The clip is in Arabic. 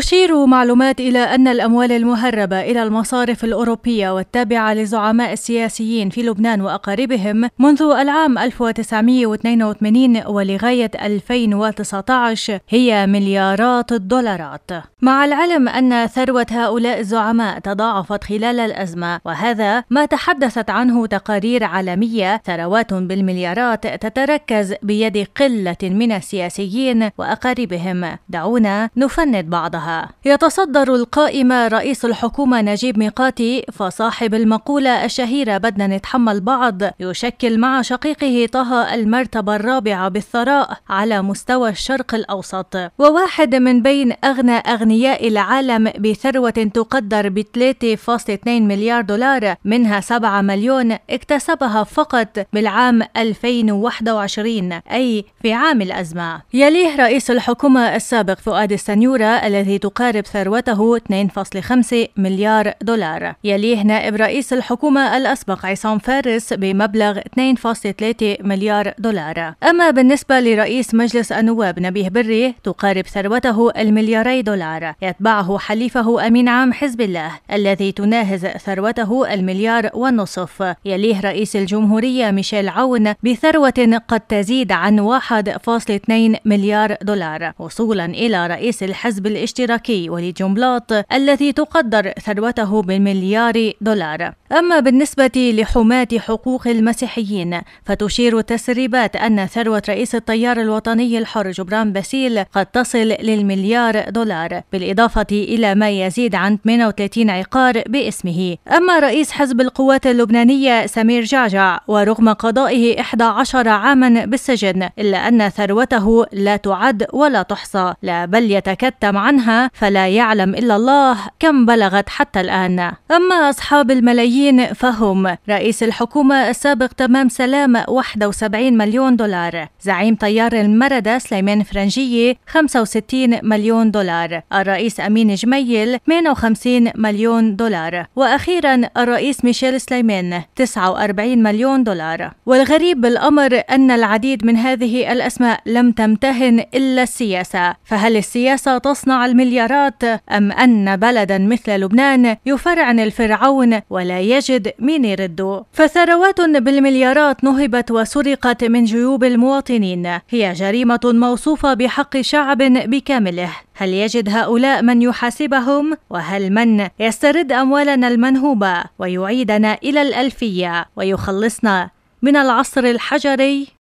تشير معلومات إلى أن الأموال المهربة إلى المصارف الأوروبية والتابعة لزعماء السياسيين في لبنان وأقاربهم منذ العام 1982 ولغاية 2019 هي مليارات الدولارات مع العلم أن ثروة هؤلاء الزعماء تضاعفت خلال الأزمة وهذا ما تحدثت عنه تقارير عالمية ثروات بالمليارات تتركز بيد قلة من السياسيين وأقاربهم دعونا نفند بعضها وقتها يتصدر القائمة رئيس الحكومة نجيب ميقاتي فصاحب المقولة الشهيرة بدنا نتحمل بعض يشكل مع شقيقه طه المرتبة الرابعة بالثراء على مستوى الشرق الأوسط وواحد من بين أغنى أغنياء العالم بثروة تقدر ب 3.2 مليار دولار منها 7 مليون اكتسبها فقط بالعام 2021 أي في عام الأزمة يليه رئيس الحكومة السابق فؤاد السنيورة الذي الذي تقارب ثروته 2.5 مليار دولار يليه نائب رئيس الحكومة الأسبق عصام فارس بمبلغ 2.3 مليار دولار أما بالنسبة لرئيس مجلس النواب نبيه بري تقارب ثروته الملياري دولار يتبعه حليفه أمين عام حزب الله الذي تناهز ثروته المليار والنصف يليه رئيس الجمهورية ميشيل عون بثروة قد تزيد عن 1.2 مليار دولار وصولا إلى رئيس الحزب الاجتماعي الاشتراكي ولجملات التي تقدر ثروته بالمليار دولار أما بالنسبة لحماة حقوق المسيحيين فتشير التسريبات أن ثروة رئيس التيار الوطني الحر جبران باسيل قد تصل للمليار دولار بالإضافة إلى ما يزيد عن 38 عقار باسمه أما رئيس حزب القوات اللبنانية سمير جعجع ورغم قضائه 11 عاما بالسجن إلا أن ثروته لا تعد ولا تحصى لا بل يتكتم عنها عنها فلا يعلم إلا الله كم بلغت حتى الآن أما أصحاب الملايين فهم رئيس الحكومة السابق تمام سلام 71 مليون دولار زعيم تيار المردة سليمان فرنجية 65 مليون دولار الرئيس أمين جميل 58 مليون دولار وأخيرا الرئيس ميشيل سليمان 49 مليون دولار والغريب بالأمر أن العديد من هذه الأسماء لم تمتهن إلا السياسة فهل السياسة تصنع المليارات أم أن بلدا مثل لبنان يفرعن الفرعون ولا يجد من يرده فثروات بالمليارات نهبت وسرقت من جيوب المواطنين هي جريمة موصوفة بحق شعب بكامله هل يجد هؤلاء من يحاسبهم وهل من يسترد أموالنا المنهوبة ويعيدنا إلى الألفية ويخلصنا من العصر الحجري